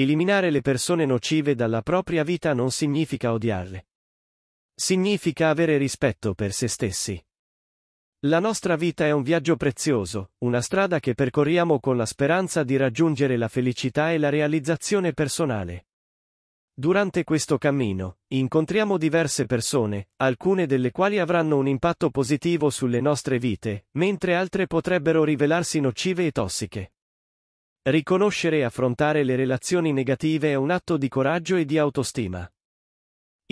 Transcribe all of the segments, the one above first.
Eliminare le persone nocive dalla propria vita non significa odiarle. Significa avere rispetto per se stessi. La nostra vita è un viaggio prezioso, una strada che percorriamo con la speranza di raggiungere la felicità e la realizzazione personale. Durante questo cammino, incontriamo diverse persone, alcune delle quali avranno un impatto positivo sulle nostre vite, mentre altre potrebbero rivelarsi nocive e tossiche. Riconoscere e affrontare le relazioni negative è un atto di coraggio e di autostima.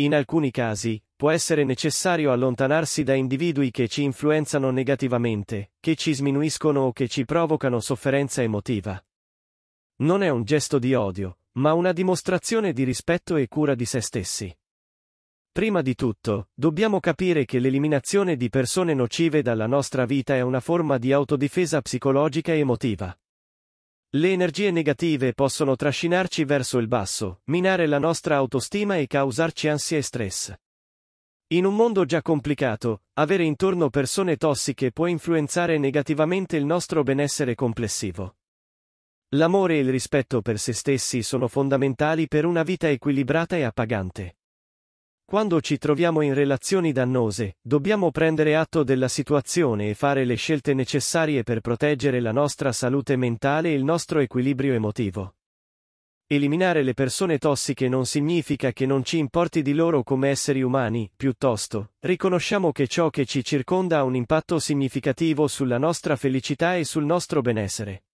In alcuni casi, può essere necessario allontanarsi da individui che ci influenzano negativamente, che ci sminuiscono o che ci provocano sofferenza emotiva. Non è un gesto di odio, ma una dimostrazione di rispetto e cura di se stessi. Prima di tutto, dobbiamo capire che l'eliminazione di persone nocive dalla nostra vita è una forma di autodifesa psicologica e emotiva. Le energie negative possono trascinarci verso il basso, minare la nostra autostima e causarci ansia e stress. In un mondo già complicato, avere intorno persone tossiche può influenzare negativamente il nostro benessere complessivo. L'amore e il rispetto per se stessi sono fondamentali per una vita equilibrata e appagante. Quando ci troviamo in relazioni dannose, dobbiamo prendere atto della situazione e fare le scelte necessarie per proteggere la nostra salute mentale e il nostro equilibrio emotivo. Eliminare le persone tossiche non significa che non ci importi di loro come esseri umani, piuttosto, riconosciamo che ciò che ci circonda ha un impatto significativo sulla nostra felicità e sul nostro benessere.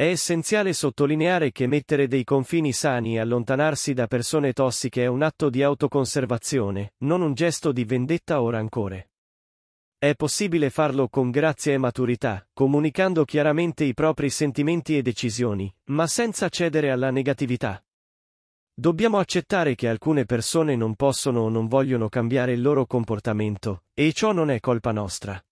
È essenziale sottolineare che mettere dei confini sani e allontanarsi da persone tossiche è un atto di autoconservazione, non un gesto di vendetta o rancore. È possibile farlo con grazia e maturità, comunicando chiaramente i propri sentimenti e decisioni, ma senza cedere alla negatività. Dobbiamo accettare che alcune persone non possono o non vogliono cambiare il loro comportamento, e ciò non è colpa nostra.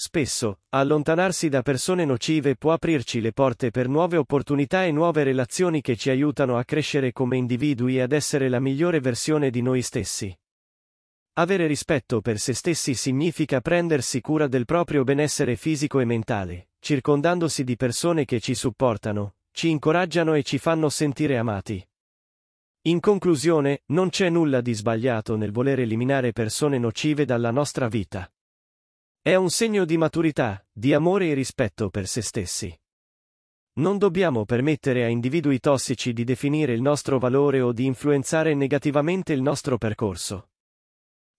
Spesso, allontanarsi da persone nocive può aprirci le porte per nuove opportunità e nuove relazioni che ci aiutano a crescere come individui e ad essere la migliore versione di noi stessi. Avere rispetto per se stessi significa prendersi cura del proprio benessere fisico e mentale, circondandosi di persone che ci supportano, ci incoraggiano e ci fanno sentire amati. In conclusione, non c'è nulla di sbagliato nel voler eliminare persone nocive dalla nostra vita. È un segno di maturità, di amore e rispetto per se stessi. Non dobbiamo permettere a individui tossici di definire il nostro valore o di influenzare negativamente il nostro percorso.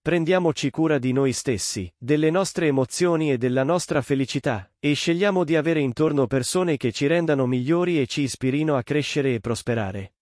Prendiamoci cura di noi stessi, delle nostre emozioni e della nostra felicità, e scegliamo di avere intorno persone che ci rendano migliori e ci ispirino a crescere e prosperare.